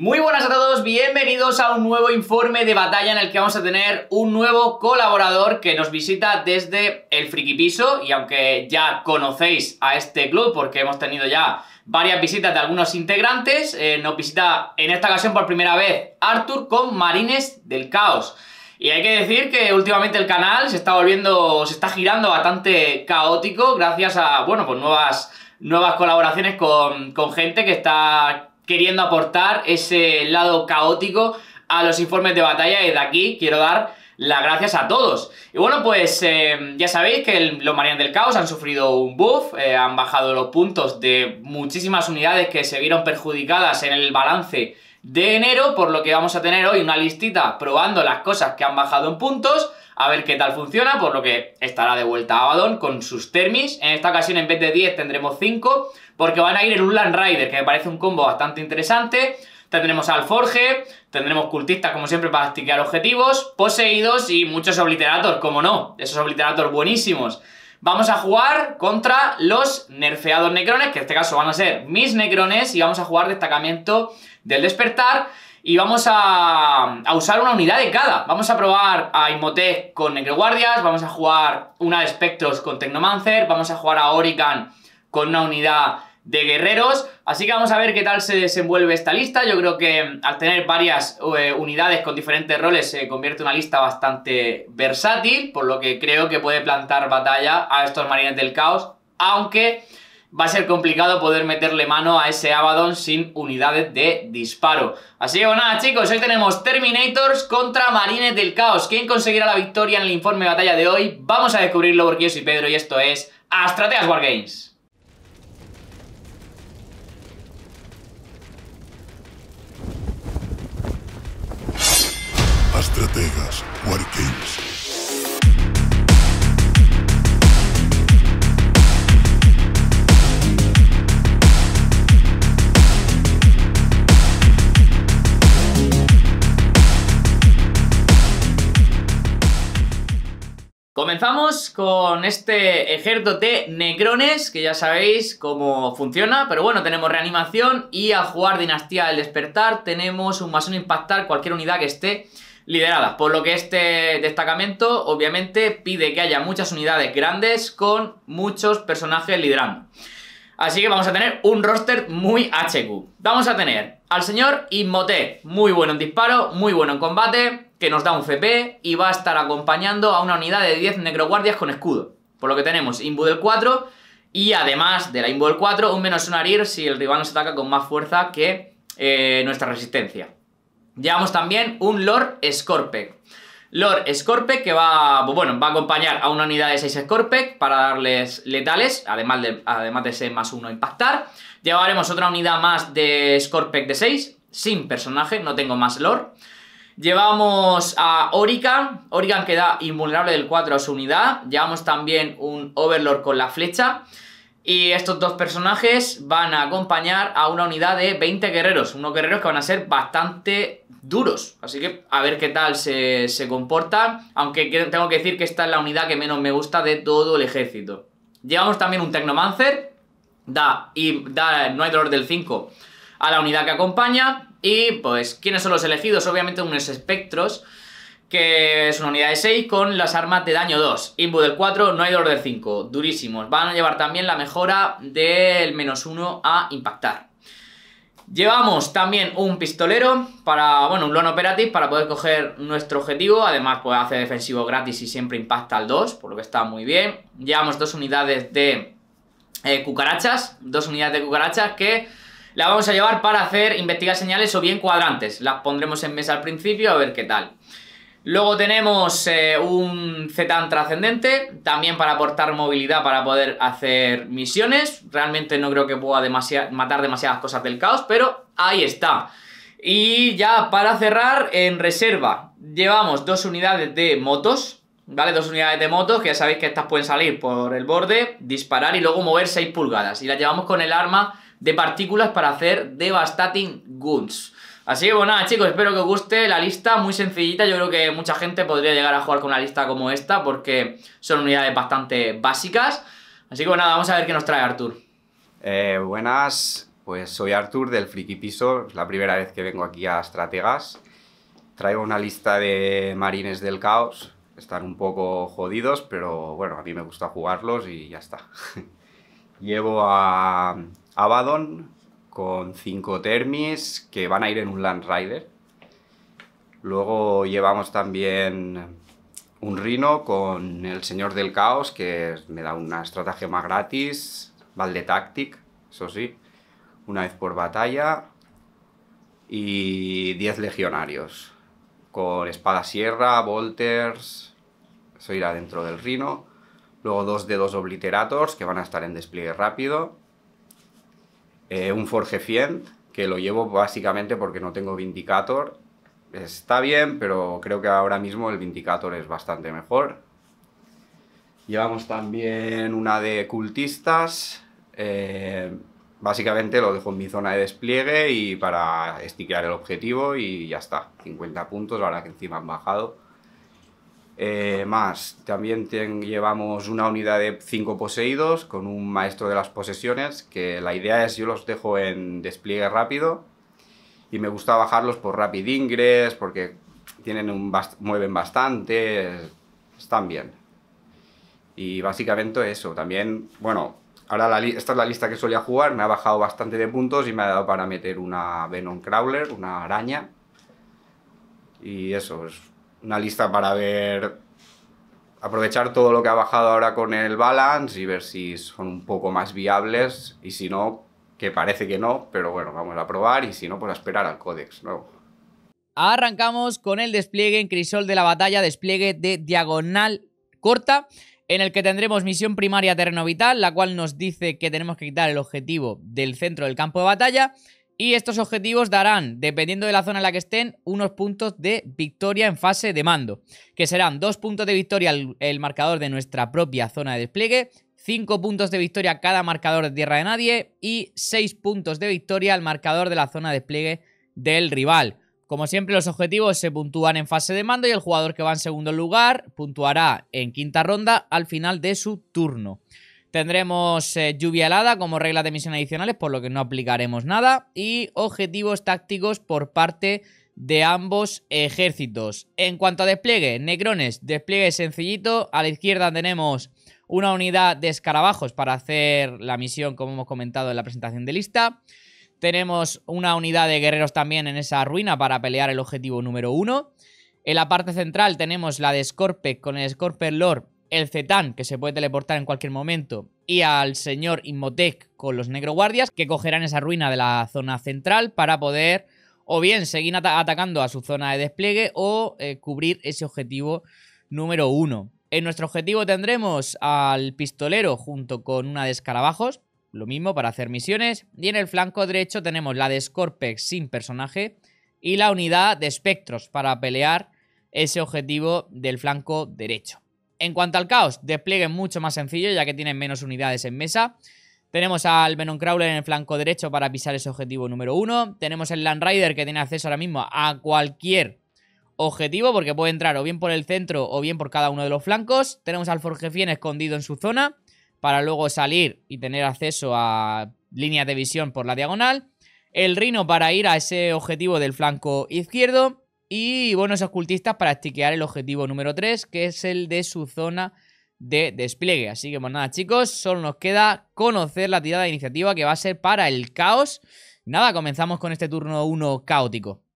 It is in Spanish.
Muy buenas a todos, bienvenidos a un nuevo informe de batalla en el que vamos a tener un nuevo colaborador que nos visita desde el Friki Piso y aunque ya conocéis a este club porque hemos tenido ya varias visitas de algunos integrantes, eh, nos visita en esta ocasión por primera vez Arthur con Marines del Caos. Y hay que decir que últimamente el canal se está volviendo, se está girando bastante caótico gracias a, bueno, pues nuevas, nuevas colaboraciones con, con gente que está queriendo aportar ese lado caótico a los informes de batalla. y de aquí quiero dar las gracias a todos. Y bueno, pues eh, ya sabéis que los Marian del Caos han sufrido un buff, eh, han bajado los puntos de muchísimas unidades que se vieron perjudicadas en el balance de enero, por lo que vamos a tener hoy una listita probando las cosas que han bajado en puntos a ver qué tal funciona, por lo que estará de vuelta Abaddon con sus termis. En esta ocasión en vez de 10 tendremos 5, porque van a ir en un Land Rider, que me parece un combo bastante interesante. Tendremos al Forge, tendremos cultistas como siempre para estiquear objetivos, poseídos y muchos obliterators, como no, esos obliterators buenísimos. Vamos a jugar contra los nerfeados necrones, que en este caso van a ser mis necrones, y vamos a jugar destacamento del despertar y vamos a, usar una unidad de cada. Vamos a probar a Imotec con guardias vamos a jugar una de Spectros con Tecnomancer, vamos a jugar a Orican con una unidad de guerreros. Así que vamos a ver qué tal se desenvuelve esta lista. Yo creo que eh, al tener varias eh, unidades con diferentes roles se convierte en una lista bastante versátil, por lo que creo que puede plantar batalla a estos marines del caos, aunque va a ser complicado poder meterle mano a ese Abaddon sin unidades de disparo. Así que pues nada chicos, hoy tenemos Terminators contra Marines del Caos. ¿Quién conseguirá la victoria en el informe de batalla de hoy? Vamos a descubrirlo porque yo soy Pedro y esto es Astrateas Wargames. Astrategas Games. Comenzamos con este ejército de Necrones, que ya sabéis cómo funciona, pero bueno, tenemos reanimación y a jugar Dinastía del Despertar tenemos un masón impactar cualquier unidad que esté liderada, por lo que este destacamento obviamente pide que haya muchas unidades grandes con muchos personajes liderando. Así que vamos a tener un roster muy HQ. Vamos a tener al señor Inmote, Muy bueno en disparo, muy bueno en combate, que nos da un CP y va a estar acompañando a una unidad de 10 necroguardias con escudo. Por lo que tenemos Imbu del 4 y además de la Imbu del 4, un menos un si el rival nos ataca con más fuerza que eh, nuestra resistencia. Llevamos también un Lord Scorpec. Lord Scorpec, que va, bueno, va a acompañar a una unidad de 6 Scorpec para darles letales, además de, además de más 1 impactar. Llevaremos otra unidad más de Scorpec de 6, sin personaje, no tengo más Lord. Llevamos a Orican, Orican queda invulnerable del 4 a su unidad. Llevamos también un Overlord con la flecha. Y estos dos personajes van a acompañar a una unidad de 20 guerreros, unos guerreros que van a ser bastante duros. Así que a ver qué tal se, se comportan, aunque tengo que decir que esta es la unidad que menos me gusta de todo el ejército. Llevamos también un Tecnomancer, da, y da, no hay dolor del 5 a la unidad que acompaña. Y pues, ¿quiénes son los elegidos? Obviamente unos espectros que es una unidad de 6 con las armas de daño 2. imbu del 4, no hay dolor del 5, durísimos. Van a llevar también la mejora del menos 1 a impactar. Llevamos también un pistolero para, bueno, un loan operative para poder coger nuestro objetivo. Además, pues hace defensivo gratis y siempre impacta al 2, por lo que está muy bien. Llevamos dos unidades de eh, cucarachas, dos unidades de cucarachas que la vamos a llevar para hacer investigar señales o bien cuadrantes. Las pondremos en mesa al principio a ver qué tal. Luego tenemos eh, un Zetan trascendente, también para aportar movilidad para poder hacer misiones. Realmente no creo que pueda matar demasiadas cosas del caos, pero ahí está. Y ya para cerrar, en reserva llevamos dos unidades de motos, ¿vale? Dos unidades de motos, que ya sabéis que estas pueden salir por el borde, disparar y luego mover 6 pulgadas. Y las llevamos con el arma de partículas para hacer devastating guns. Así que, bueno, pues nada, chicos, espero que os guste la lista, muy sencillita. Yo creo que mucha gente podría llegar a jugar con una lista como esta porque son unidades bastante básicas. Así que, bueno, pues nada, vamos a ver qué nos trae Artur. Eh, buenas, pues soy Artur del Friki Piso, es la primera vez que vengo aquí a Estrategas. Traigo una lista de marines del caos, están un poco jodidos, pero bueno, a mí me gusta jugarlos y ya está. Llevo a Abaddon, con cinco termis que van a ir en un Land Rider. Luego llevamos también un rino con el Señor del Caos, que me da una estrategia más gratis, de Tactic, eso sí, una vez por batalla, y 10 legionarios, con espada sierra, volters, eso irá dentro del rino Luego dos de dos obliterators que van a estar en despliegue rápido eh, un Forge 100 que lo llevo básicamente porque no tengo Vindicator. Está bien, pero creo que ahora mismo el Vindicator es bastante mejor. Llevamos también una de cultistas. Eh, básicamente lo dejo en mi zona de despliegue y para estiquear el objetivo y ya está. 50 puntos, ahora que encima han bajado. Eh, más, también llevamos una unidad de 5 poseídos con un maestro de las posesiones, que la idea es yo los dejo en despliegue rápido y me gusta bajarlos por Rapid Ingress, porque tienen un mueven bastante, están bien. Y básicamente eso, también, bueno, ahora la esta es la lista que solía jugar, me ha bajado bastante de puntos y me ha dado para meter una Venom Crawler, una araña. Y eso, es una lista para ver, aprovechar todo lo que ha bajado ahora con el balance y ver si son un poco más viables y si no, que parece que no, pero bueno, vamos a probar y si no, pues a esperar al códex nuevo. Arrancamos con el despliegue en crisol de la batalla, despliegue de diagonal corta, en el que tendremos misión primaria terreno vital, la cual nos dice que tenemos que quitar el objetivo del centro del campo de batalla y estos objetivos darán, dependiendo de la zona en la que estén, unos puntos de victoria en fase de mando, que serán dos puntos de victoria el, marcador de nuestra propia zona de despliegue, cinco puntos de victoria cada marcador de tierra de nadie y seis puntos de victoria al marcador de la zona de despliegue del rival. Como siempre, los objetivos se puntúan en fase de mando y el jugador que va en segundo lugar puntuará en quinta ronda al final de su turno. Tendremos eh, lluvia helada como regla de misión adicionales, por lo que no aplicaremos nada. Y objetivos tácticos por parte de ambos ejércitos. En cuanto a despliegue, Necrones, despliegue sencillito. A la izquierda tenemos una unidad de escarabajos para hacer la misión, como hemos comentado en la presentación de lista. Tenemos una unidad de guerreros también en esa ruina para pelear el objetivo número uno. En la parte central tenemos la de Scorpec con el Scorpec Lord el Zetan, que se puede teleportar en cualquier momento, y al señor Inmotec con los guardias, que cogerán esa ruina de la zona central para poder o bien seguir atacando a su zona de despliegue o eh, cubrir ese objetivo número uno. En nuestro objetivo tendremos al pistolero junto con una de escarabajos, lo mismo para hacer misiones, y en el flanco derecho tenemos la de Scorpex sin personaje y la unidad de espectros para pelear ese objetivo del flanco derecho. En cuanto al caos, despliegue mucho más sencillo ya que tienen menos unidades en mesa. Tenemos al Venom Crawler en el flanco derecho para pisar ese objetivo número uno. Tenemos el Land Rider que tiene acceso ahora mismo a cualquier objetivo porque puede entrar o bien por el centro o bien por cada uno de los flancos. Tenemos al Forgefien escondido en su zona para luego salir y tener acceso a líneas de visión por la diagonal. El Rhino para ir a ese objetivo del flanco izquierdo. Y bueno, esos cultistas para estiquear el objetivo número 3, que es el de su zona de despliegue. Así que pues nada, chicos, solo nos queda conocer la tirada de iniciativa que va a ser para el caos. Nada, comenzamos con este turno 1 caótico.